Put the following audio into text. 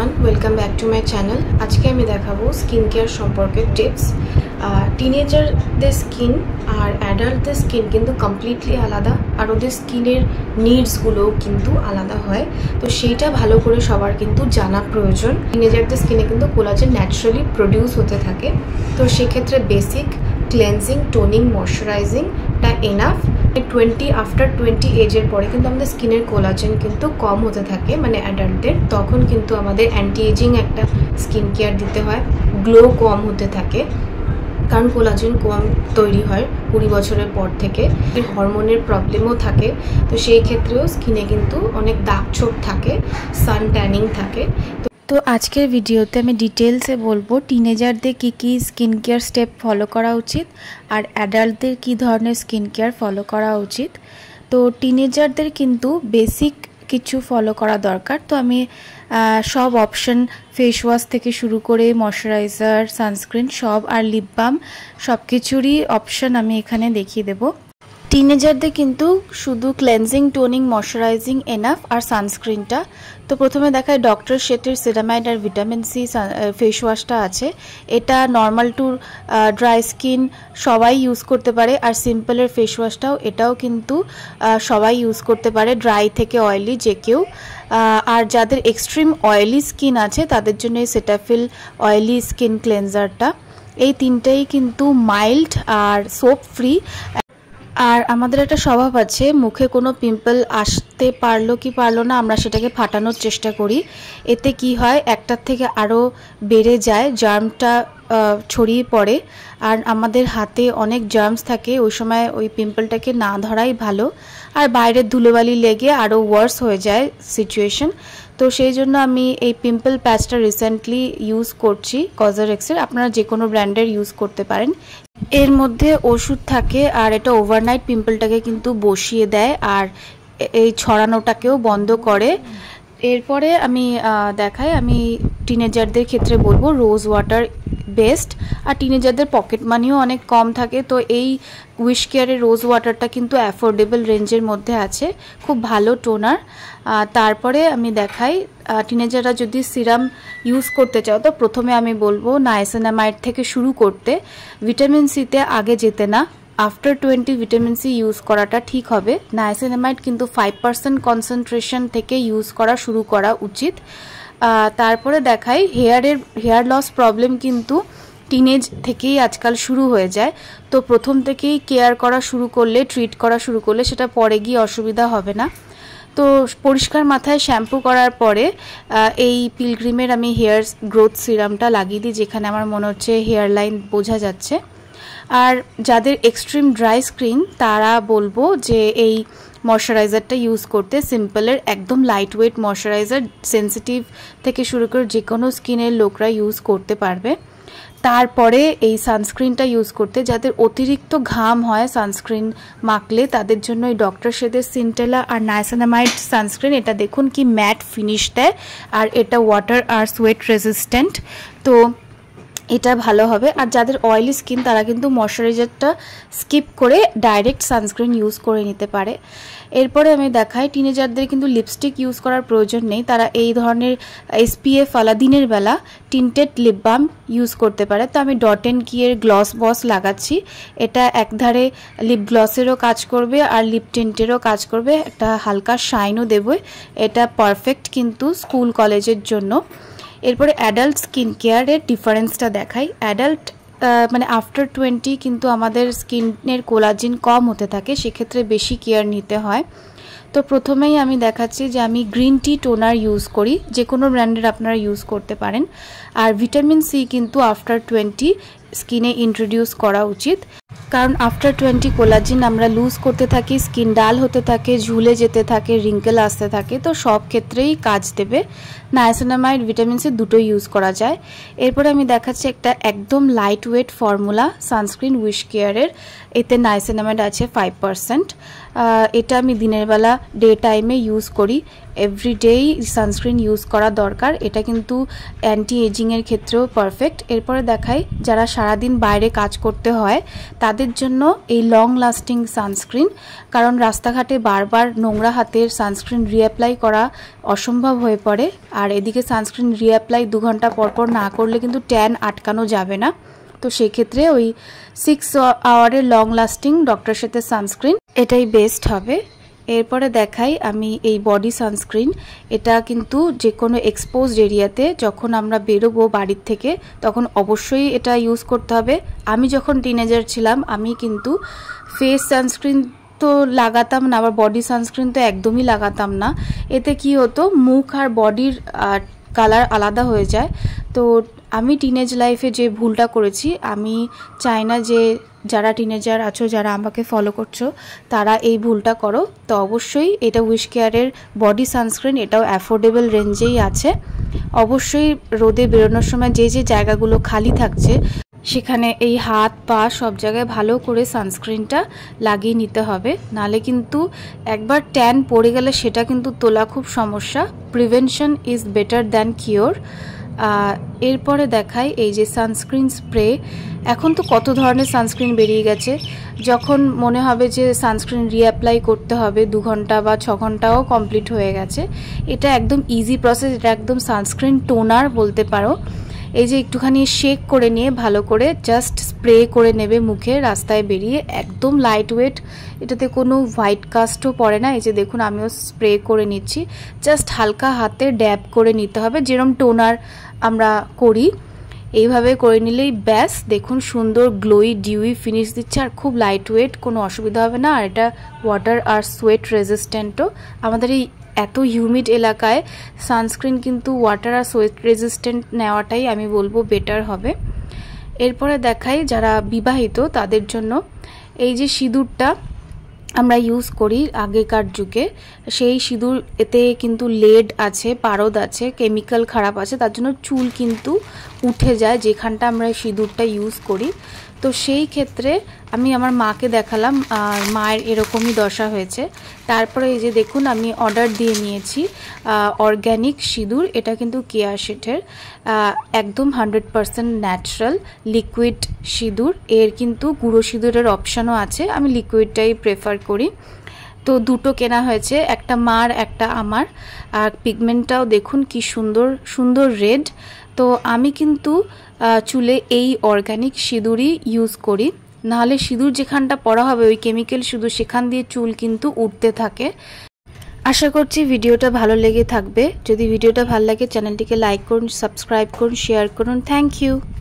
everyone welcome back to my channel আজকে আমি দেখাবো স্কিন কেয়ার সম্পর্কে টিপস টিনেজারদের স্কিন আর অ্যাডাল্টদের স্কিন কিন্তু কমপ্লিটলি আলাদা আর ওদের স্কিনের নিডসগুলোও কিন্তু আলাদা হয় তো সেইটা ভালো করে সবার কিন্তু জানা প্রয়োজন টিনেজারদের স্কিনে কিন্তু কোলাজেন ন্যাচারালি প্রডিউস হতে থাকে তো সেক্ষেত্রে বেসিক ক্লেন্সিং টোনিং ময়শ্চারাইজিংটা এনাফ টোয়েন্টি আফটার টোয়েন্টি এজের পরে কিন্তু আমাদের স্কিনের কোলাজেন কিন্তু কম হতে থাকে মানে অ্যাডাল্টদের তখন কিন্তু আমাদের অ্যান্টি এজিং একটা স্কিন কেয়ার দিতে হয় গ্লো কম হতে থাকে কারণ কোলাজেন কম তৈরি হয় কুড়ি বছরের পর থেকে হরমোনের প্রবলেমও থাকে তো সেই ক্ষেত্রেও স্কিনে কিন্তু অনেক দাগ ছোপ থাকে সান ট্যানিং থাকে তো তো আজকের ভিডিওতে আমি ডিটেলসে বলবো টিনেজারদের কী কী স্কিন কেয়ার স্টেপ ফলো করা উচিত আর অ্যাডাল্টদের কী ধরনের স্কিন কেয়ার ফলো করা উচিত তো টিনেজারদের কিন্তু বেসিক কিছু ফলো করা দরকার তো আমি সব অপশন ফেস ওয়াশ থেকে শুরু করে ময়শ্চারাইজার সানস্ক্রিন সব আর লিপ বাম সব কিছুরই অপশন আমি এখানে দেখিয়ে দেবো টিনেজারদের কিন্তু শুধু ক্লেন্সিং টোনিং ময়শ্চারাইজিং এনাফ আর সানস্ক্রিনটা তো প্রথমে দেখায় ডক্টর শেটের সিরামাইড আর ভিটামিন সি ফেস ওয়াশটা আছে এটা নর্মাল টু ড্রাই স্কিন সবাই ইউজ করতে পারে আর সিম্পলের ফেস ওয়াশটাও এটাও কিন্তু সবাই ইউজ করতে পারে ড্রাই থেকে অয়েলি যে কেউ আর যাদের এক্সট্রিম অয়েলি স্কিন আছে তাদের জন্য এই সেটাফিল অয়েলি স্কিন ক্লেন্সারটা এই তিনটেই কিন্তু মাইল্ড আর সোপ ফ্রি আর আমাদের একটা স্বভাব আছে মুখে কোনো পিম্পল আসতে পারলো কি পারলো না আমরা সেটাকে ফাটানোর চেষ্টা করি এতে কি হয় একটার থেকে আরও বেড়ে যায় জার্মটা ছড়িয়ে পড়ে আর আমাদের হাতে অনেক জার্মস থাকে ওই সময় ওই পিম্পলটাকে না ধরাই ভালো আর বাইরের ধুলোবালি লেগে আরও ওয়ার্স হয়ে যায় সিচুয়েশন তো সেই জন্য আমি এই পিম্পল প্যাচটা রিসেন্টলি ইউজ করছি কজারেক্সের আপনারা যে কোনো ব্র্যান্ডের ইউজ করতে পারেন এর মধ্যে ওষুধ থাকে আর এটা ওভারনাইট পিম্পলটাকে কিন্তু বসিয়ে দেয় আর এই ছড়ানোটাকেও বন্ধ করে এরপরে আমি দেখাই আমি টিনেজারদের ক্ষেত্রে বলবো রোজ ওয়াটার বেস্ট আর টিনেজারদের পকেট মানিও অনেক কম থাকে তো এই উইশ কেয়ারের রোজ ওয়াটারটা কিন্তু অ্যাফোর্ডেবল রেঞ্জের মধ্যে আছে খুব ভালো টোনার তারপরে আমি দেখাই টিনেজাররা যদি সিরাম ইউজ করতে চাও তো প্রথমে আমি বলবো নায়াসেনামাইড থেকে শুরু করতে ভিটামিন সিতে আগে যেতে না after twenty vitamin C use করাটা ঠিক হবে নায়াসিনামাইড কিন্তু ফাইভ পার্সেন্ট কনসেন্ট্রেশন থেকে ইউজ করা শুরু করা উচিত তারপরে দেখাই হেয়ারের হেয়ার লস প্রবলেম কিন্তু টিনেজ থেকেই আজকাল শুরু হয়ে যায় তো প্রথম থেকেই কেয়ার করা শুরু করলে ট্রিট করা শুরু করলে সেটা পরে গিয়ে অসুবিধা হবে না তো পরিষ্কার মাথায় শ্যাম্পু করার পরে এই পিলগ্রিমের আমি হেয়ার গ্রোথ সিরামটা লাগিয়ে দিই যেখানে আমার মনে হচ্ছে হেয়ার লাইন বোঝা যাচ্ছে আর যাদের এক্সট্রিম ড্রাই স্ক্রিন তারা বলবো যে এই মশ্চারাইজারটা ইউজ করতে সিম্পলের একদম লাইট ওয়েট ময়শ্চারাইজার সেন্সিটিভ থেকে শুরু করে যে কোনো স্কিনের লোকরা ইউজ করতে পারবে তারপরে এই সানস্ক্রিনটা ইউজ করতে যাদের অতিরিক্ত ঘাম হয় সানস্ক্রিন মাখলে তাদের জন্য এই ডক্টর সেদের সিনটেলা আর নাইসানামাইড সানস্ক্রিন এটা দেখুন কি ম্যাট ফিনিশ দেয় আর এটা ওয়াটার আর সোয়েট রেজিস্ট্যান্ট তো এটা ভালো হবে আর যাদের অয়েলি স্কিন তারা কিন্তু ময়শ্চারাইজারটা স্কিপ করে ডাইরেক্ট সানস্ক্রিন ইউজ করে নিতে পারে এরপরে আমি দেখাই টিনেজারদের কিন্তু লিপস্টিক ইউজ করার প্রয়োজন নেই তারা এই ধরনের এসপিএফ আলা দিনের বেলা টিন্টেড বাম ইউজ করতে পারে তো আমি ডট এন কিয়ের গ্লস বস লাগাচ্ছি এটা একধারে লিপ গ্লসেরও কাজ করবে আর লিপ টিন্টেরও কাজ করবে একটা হালকা শাইনও দেবে এটা পারফেক্ট কিন্তু স্কুল কলেজের জন্য এরপরে অ্যাডাল্ট স্কিন কেয়ারের ডিফারেন্সটা দেখাই অ্যাডাল্ট মানে আফটার টোয়েন্টি কিন্তু আমাদের স্কিনের কোলাজিন কম হতে থাকে সেক্ষেত্রে বেশি কেয়ার নিতে হয় তো প্রথমেই আমি দেখাচ্ছি যে আমি গ্রিন টি টোনার ইউজ করি যে কোনো ব্র্যান্ডের আপনারা ইউজ করতে পারেন আর ভিটামিন সি কিন্তু আফটার টোয়েন্টি স্কিনে ইন্ট্রোডিউস করা উচিত কারণ আফটার টোয়েন্টি কোলাজিন আমরা লুজ করতে থাকি স্কিন ডাল হতে থাকে ঝুলে যেতে থাকে রিঙ্কেল আসতে থাকে তো সব ক্ষেত্রেই কাজ দেবে নায়াসিনামাইড ভিটামিন সি দুটোই ইউজ করা যায় এরপরে আমি দেখাচ্ছি একটা একদম লাইট ওয়েট ফর্মুলা সানস্ক্রিন উইশ কেয়ারের এতে নায়াসিনামাইড আছে ফাইভ পারসেন্ট এটা আমি দিনের বেলা ডে টাইমে ইউজ করি এভরিডেই সানস্ক্রিন ইউজ করা দরকার এটা কিন্তু অ্যান্টি এজিংয়ের ক্ষেত্রেও পারফেক্ট এরপরে দেখাই যারা সারাদিন বাইরে কাজ করতে হয় তাদের জন্য এই লং লাস্টিং সানস্ক্রিন কারণ রাস্তাঘাটে বারবার নোংরা হাতের সানস্ক্রিন রিঅ্যাপ্লাই করা অসম্ভব হয়ে পড়ে আর এদিকে সানস্ক্রিন রিঅ্যাপ্লাই দু ঘন্টা পরপর না করলে কিন্তু ট্যান আটকানো যাবে না তো সেক্ষেত্রে ওই সিক্স আওয়ারের লং লাস্টিং ডক্টর সাথে সানস্ক্রিন এটাই বেস্ট হবে এরপরে দেখাই আমি এই বডি সানস্ক্রিন এটা কিন্তু যে কোনো এক্সপোজড এরিয়াতে যখন আমরা বেরোবো বাড়ির থেকে তখন অবশ্যই এটা ইউজ করতে হবে আমি যখন টিনেজার ছিলাম আমি কিন্তু ফেস সানস্ক্রিন তো লাগাতাম না আবার বডি সানস্ক্রিন তো একদমই লাগাতাম না এতে কি হতো মুখ আর বডির কালার আলাদা হয়ে যায় তো আমি টিনেজ লাইফে যে ভুলটা করেছি আমি চাই না যে যারা টিনেজার আছো যারা আমাকে ফলো করছো তারা এই ভুলটা করো তো অবশ্যই এটা উইশ কেয়ারের বডি সানস্ক্রিন এটাও অ্যাফোর্ডেবল রেঞ্জেই আছে অবশ্যই রোদে বেরোনোর সময় যে যে জায়গাগুলো খালি থাকছে সেখানে এই হাত পা সব জায়গায় ভালো করে সানস্ক্রিনটা লাগিয়ে নিতে হবে নালে কিন্তু একবার ট্যান পড়ে গেলে সেটা কিন্তু তোলা খুব সমস্যা prevention is better than cure এরপরে দেখাই এই যে সানস্ক্রিন স্প্রে এখন তো কত ধরনের সানস্ক্রিন বেরিয়ে গেছে যখন মনে হবে যে সানস্ক্রিন রিঅ্যাপ্লাই করতে হবে দু ঘন্টা বা ছ ঘন্টাও কমপ্লিট হয়ে গেছে এটা একদম ইজি প্রসেস এটা একদম সানস্ক্রিন টোনার বলতে পারো এই যে একটুখানি শেক করে নিয়ে ভালো করে জাস্ট স্প্রে করে নেবে মুখে রাস্তায় বেরিয়ে একদম লাইট ওয়েট এটাতে কোনো হোয়াইট কাস্টও পড়ে না এই যে দেখুন আমিও স্প্রে করে নিচ্ছি জাস্ট হালকা হাতে ড্যাব করে নিতে হবে যেরম টোনার আমরা করি এইভাবে করে নিলেই ব্যাস দেখুন সুন্দর গ্লোই ডিউই ফিনিশ দিচ্ছে আর খুব লাইট ওয়েট কোনো অসুবিধা হবে না আর এটা ওয়াটার আর সোয়েট রেজিস্ট্যান্টও আমাদের এই এত হিউমিড এলাকায় সানস্ক্রিন কিন্তু ওয়াটার আর সোয়েট রেজিস্ট্যান্ট নেওয়াটাই আমি বলবো বেটার হবে এরপরে দেখাই যারা বিবাহিত তাদের জন্য এই যে সিঁদুরটা আমরা ইউজ করি আগেকার যুগে সেই সিঁদুর এতে কিন্তু লেড আছে পারদ আছে কেমিক্যাল খারাপ আছে তার জন্য চুল কিন্তু উঠে যায় যেখানটা আমরা সিঁদুরটা ইউজ করি তো সেই ক্ষেত্রে আমি আমার মাকে দেখালাম আর মায়ের এরকমই দশা হয়েছে তারপরে এই যে দেখুন আমি অর্ডার দিয়ে নিয়েছি অর্গ্যানিক সিঁদুর এটা কিন্তু কেয়া শেঠের একদম হান্ড্রেড পারসেন্ট ন্যাচারাল লিকুইড সিঁদুর এর কিন্তু গুঁড়ো সিঁদুরের অপশানও আছে আমি লিকুইডটাই প্রেফার করি তো দুটো কেনা হয়েছে একটা মার একটা আমার আর পিগমেন্টটাও দেখুন কি সুন্দর সুন্দর রেড তো আমি কিন্তু চুলে এই অর্গ্যানিক সিঁদুরই ইউজ করি নাহলে সিঁদুর যেখানটা পড়া হবে ওই কেমিক্যাল শুধু সেখান দিয়ে চুল কিন্তু উঠতে থাকে আশা করছি ভিডিওটা ভালো লেগে থাকবে যদি ভিডিওটা ভালো লাগে চ্যানেলটিকে লাইক করুন সাবস্ক্রাইব করুন শেয়ার করুন থ্যাংক ইউ